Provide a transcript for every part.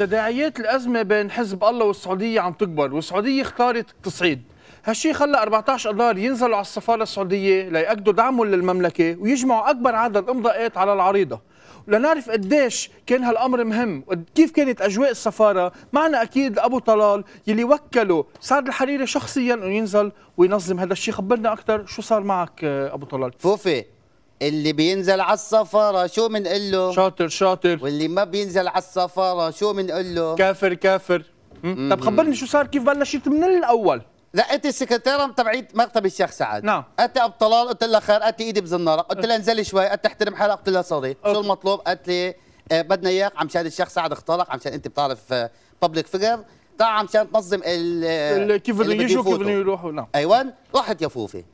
تداعيات الأزمة بين حزب الله والسعودية عم تكبر والسعودية اختارت التصعيد هالشي خلى 14 أدار ينزلوا على السفارة السعودية ليأكدوا دعمهم للمملكة ويجمعوا أكبر عدد إمضاءات على العريضة ولنعرف قديش كان هالامر مهم وكيف كانت اجواء السفاره معنا اكيد ابو طلال يلي وكله سعد الحريري شخصيا انه ينزل وينظم هذا الشيء خبرنا اكثر شو صار معك ابو طلال فوفي اللي بينزل على السفارة شو بنقول له؟ شاطر شاطر واللي ما بينزل على السفارة شو بنقول له؟ كافر كافر طب خبرني شو صار كيف بلشت من الأول؟ لقيت السكرتيره تبعيت مكتب الشيخ سعد نعم قالت لي ابو طلال قلت لها خير قالت لي ايدي بزناره قلت لها انزلي شوي قالت احترم حالك قلت لها صديق شو المطلوب قالت لي آه، بدنا اياك عمشان الشيخ سعد اختارك عمشان انت بتعرف بابليك آه، فيجر تعال عمشان تنظم ال آه، كيف بدهم يجوا كيف بدهم يروحوا نعم ايوه رحت يا فوفي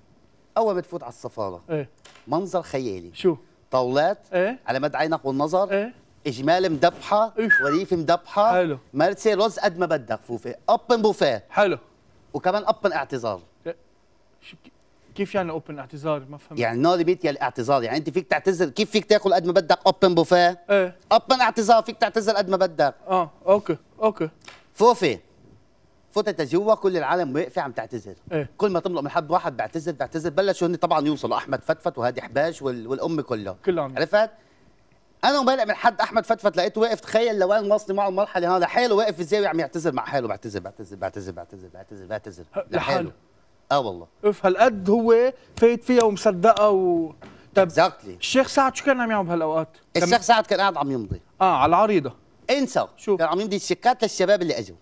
اول ما تفوت على السفاره ايه منظر خيالي شو طاولات ايه على مد عينك والنظر ايه اجمال مدبحه وريف مدبحه حلو مرسي رز قد ما بدك فوفي اوبن بوفيه حلو وكمان اوبن اعتذار إيه. كيف يعني اوبن اعتذار ما فهمت يعني نادي بيت يا الاعتذار يعني انت فيك تعتذر كيف فيك تاكل قد ما بدك اوبن بوفيه ايه اوبن اعتذار فيك تعتذر قد ما بدك اه اوكي اوكي فوفي فوتت جوا كل العالم واقفه عم تعتذر إيه؟ كل ما تملق من حد واحد بعتذر بعتذر بلشوا هن طبعا يوصلوا احمد فتفت وهادي حباش وال... والام كلها كلهم عرفت انا مبالغ من حد احمد فتفت لقيته واقف تخيل لوين وصلوا معه المرحله هذا لحاله واقف في الزاويه عم يعتذر مع حاله بعتذر بعتذر بعتذر بعتذر بعتذر بعتذر لحاله اه والله اف هالقد هو فايت فيها ومصدقها و طب exactly. الشيخ سعد شو كان عم يعمل بهالاوقات؟ الشيخ سعد كان قاعد عم يمضي اه على العريضه انسى شو كان عم يمضي الشيكات للشباب اللي اجوا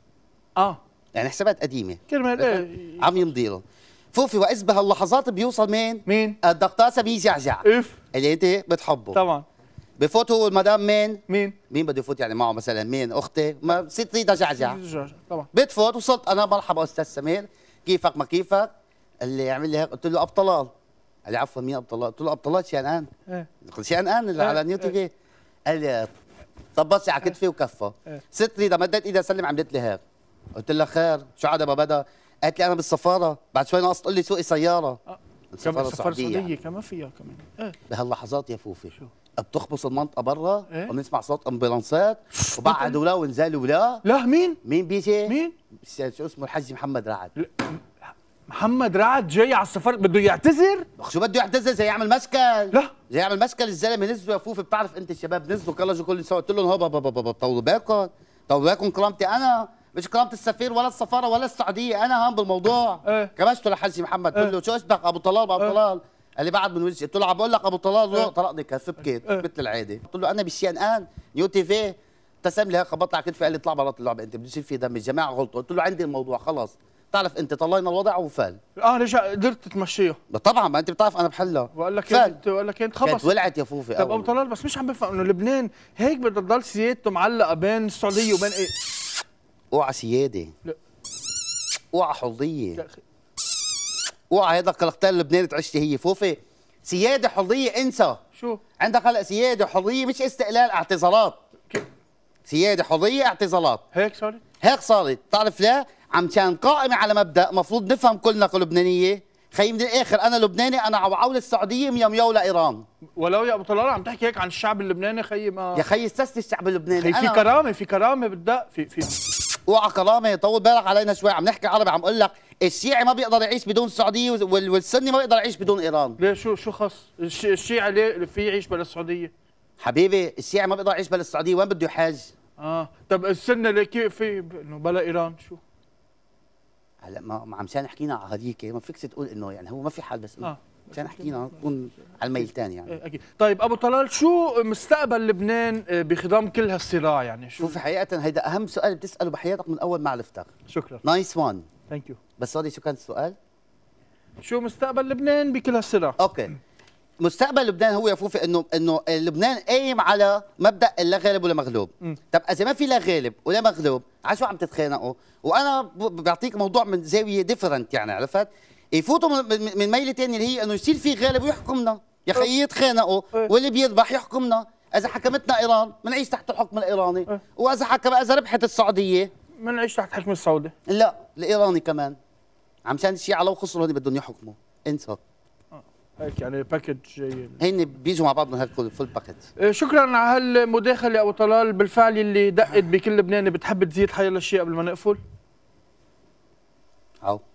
اه يعني حسابات قديمه كرمال ايه عم يمضي له فوفي واشبه اللحظات بيوصل مين؟ مين؟ الدكتور سمير جعجع اف اللي انت بتحبه طبعا بفوت هو المدام مين؟ مين؟ مين بده يفوت يعني معه مثلا مين؟ اختي؟ ما ست ريتا جعجع طبعا بتفوت وصلت انا مرحبا استاذ سمير كيفك ما كيفك؟ اللي عمل لي هيك قلت له ابو طلال قال لي عفوا مين ابو طلال؟ قلت له ابو طلال شيئان ايه شيئان اللي ايه. على نيو تي في إيه. قال لي طبصي على إيه. كتفي ايه. ست ريدا مدت ايدها سلم عملت لي هيك قلت لها خير شو عاد ما بدا قالت لي انا بالسفاره بعد شوي ناقص تقول لي سوقي سياره أه. السفاره السعوديه يعني. كمان فيها كمان ايه بهاللحظات يا فوفي شو بتخبص المنطقه برا إيه؟ ونسمع صوت امبولانسات وبعدوا ولا ونزلوا ولا لا مين مين بيجي مين شو اسمه الحاج محمد رعد ل... محمد رعد جاي على السفاره بده يعتذر شو بده يعتذر زي يعمل مسكن لا زي يعمل مسكن الزلمه نزلوا يا فوفي بتعرف انت الشباب نزلوا كلجوا كل سوا قلت لهم هوبا بابا بابا طولوا بالكم طولوا بالكم كرامتي انا مش كرامه السفير ولا السفاره ولا السعوديه انا هام بالموضوع إيه؟ كبشته لحالسي محمد إيه. قلت له شو اسمك ابو طلال ابو إيه. طلال قال لي بعد من وجهي قلت له عم بقول لك ابو طلال إيه. طلقني كف بكيت مثل العاده قلت له انا بالسي ان ان نيو تي في ابتسم لي خبط على كتفي قال لي اطلع برا اللعبه انت بده في دم الجماعه غلطوا قلت له عندي الموضوع خلص بتعرف انت طلعنا الوضع وفال اه رجع قدرت تمشيه طبعا ما انت بتعرف انا بحلها بقول لك انت بقول لك انت خبص كانت ولعت يا فوفي طب ابو طلال بس مش عم بفهم انه لبنان هيك بدها تضل سيادته معلقه بين السعوديه وبين ايه اوعى سياده لا اوعى حضيه اوعى هذا القلقتين اللبناني تعشتي هي فوفي سياده حضيه انسى شو عندك هلا سياده حضيه مش استقلال اعتذارات سياده حضيه اعتذارات هيك صارت هيك صارت بتعرف لا عم كان قائمه على مبدا مفروض نفهم كلنا كلبنانيه خي من الاخر انا لبناني انا عوعول السعوديه يو لايران ولو يا ابو طلال عم تحكي هيك عن الشعب اللبناني خي ما يا خي استسلي الشعب اللبناني خي في كرامه في كرامه بالدق في في اوعى كرامه طول بالك علينا شوي عم نحكي عربي عم اقول لك الشيعي ما بيقدر يعيش بدون السعوديه والسني ما بيقدر يعيش بدون ايران ليه شو شو خص الشيعي ليه في يعيش بلا السعوديه حبيبي الشيعي ما بيقدر يعيش بلا السعوديه وين بده يحاج اه طب السنه ليه كيف في انه بلا ايران شو هلا ما عم حكينا على هذيك ما فيك تقول انه يعني هو ما في حل بس آه. مشان حكينا نكون على الميل الثاني يعني اكيد طيب ابو طلال شو مستقبل لبنان بخضم كل هالصراع يعني شو شوفي حقيقه هيدا اهم سؤال بتساله بحياتك من اول ما عرفتك شكرا نايس وان ثانك يو بس سوري شو كان السؤال شو مستقبل لبنان بكل هالصراع اوكي مستقبل لبنان هو يفوفي انه انه لبنان قايم على مبدا لا غالب ولا مغلوب طب اذا ما في لا غالب ولا مغلوب على شو عم تتخانقوا وانا بعطيك موضوع من زاويه ديفرنت يعني عرفت يفوتوا من ميل تاني اللي هي انه يصير في غالب ويحكمنا يا اخي يتخانقوا واللي بيذبح يحكمنا اذا حكمتنا ايران بنعيش تحت الحكم الايراني واذا حكم اذا ربحت السعوديه بنعيش تحت حكم السعودي لا الايراني كمان عمشان الشيعة لو خسروا هن بدهم يحكموا انسى آه، هيك يعني باكج جيد هن بيجوا مع بعضهم هيك فول باكج شكرا على هالمداخله ابو طلال بالفعل اللي دقت بكل لبنان بتحب تزيد حيا للشيء قبل ما نقفل عو